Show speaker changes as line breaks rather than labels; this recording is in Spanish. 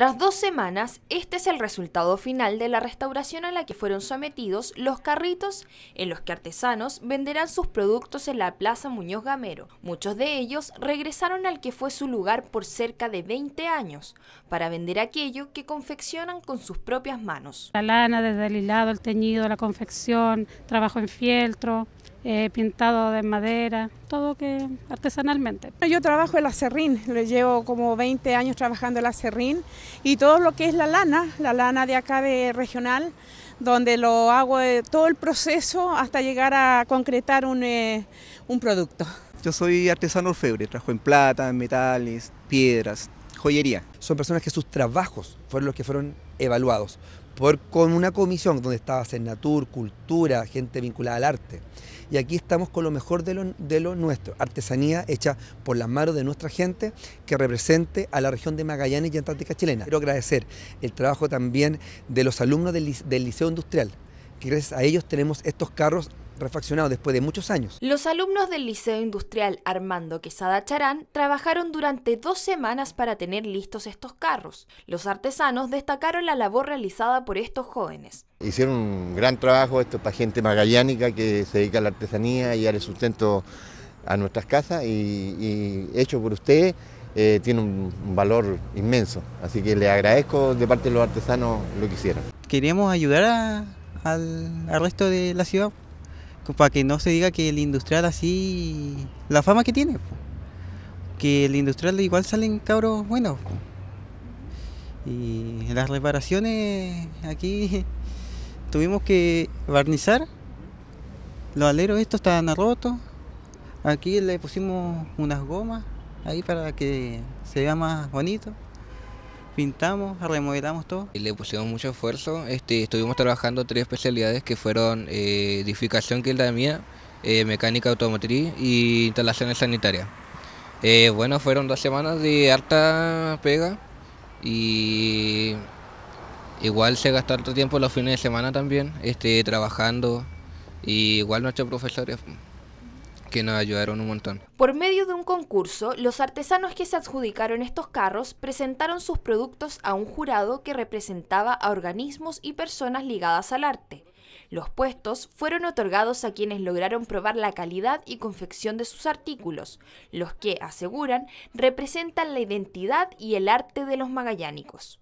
Tras dos semanas, este es el resultado final de la restauración a la que fueron sometidos los carritos en los que artesanos venderán sus productos en la Plaza Muñoz Gamero. Muchos de ellos regresaron al que fue su lugar por cerca de
20 años para vender aquello que confeccionan con sus propias manos. La lana, desde el hilado, el teñido, la confección, trabajo en fieltro, eh, pintado de madera, todo que artesanalmente. Yo trabajo el acerrín, le llevo como 20 años trabajando el acerrín y todo lo que es la lana, la lana de acá de regional, donde lo hago eh, todo el proceso hasta llegar a concretar un, eh,
un producto. Yo soy artesano orfebre, trabajo en plata, en metales, piedras, joyería. Son personas que sus trabajos fueron los que fueron evaluados por, con una comisión donde estaba Natur cultura, gente vinculada al arte. Y aquí estamos con lo mejor de lo, nuestro, artesanía hecha por las manos de nuestra gente que represente a la región de Magallanes y Antártica chilena. Quiero agradecer el trabajo también de los alumnos del, del Liceo Industrial, que gracias a ellos tenemos estos carros refaccionado después de muchos años.
Los alumnos del Liceo Industrial Armando Quesada Charán trabajaron durante dos semanas para tener listos estos carros. Los artesanos destacaron la labor realizada por estos jóvenes.
Hicieron un gran trabajo, esto para gente magallánica que se dedica a la artesanía y al sustento a nuestras casas y, hecho por ustedes. Eh, tiene un valor inmenso. Así que le agradezco de parte de los artesanos lo que hicieron. queríamos
ayudar al resto de la ciudad para que no se diga que el industrial así, la fama que tiene, que el industrial igual salen cabros buenos. Y las reparaciones aquí tuvimos que barnizar, los aleros estos estaban rotos, aquí le pusimos unas gomas ahí para que se vea más bonito pintamos, remodelamos todo. le pusimos mucho esfuerzo, este, estuvimos
trabajando tres especialidades que fueron eh, edificación, que es la mía, eh, mecánica automotriz e instalaciones sanitarias. Eh, bueno, fueron dos semanas de harta pega y igual se gastó harto tiempo los fines de semana también, este, trabajando, y igual nuestros profesores que nos ayudaron un montón.
Por medio de un concurso, los artesanos que se adjudicaron estos carros presentaron sus productos a un jurado que representaba a organismos y personas ligadas al arte. Los puestos fueron otorgados a quienes lograron probar la calidad y confección de sus artículos, los que, aseguran, representan la identidad y el arte de los magallánicos.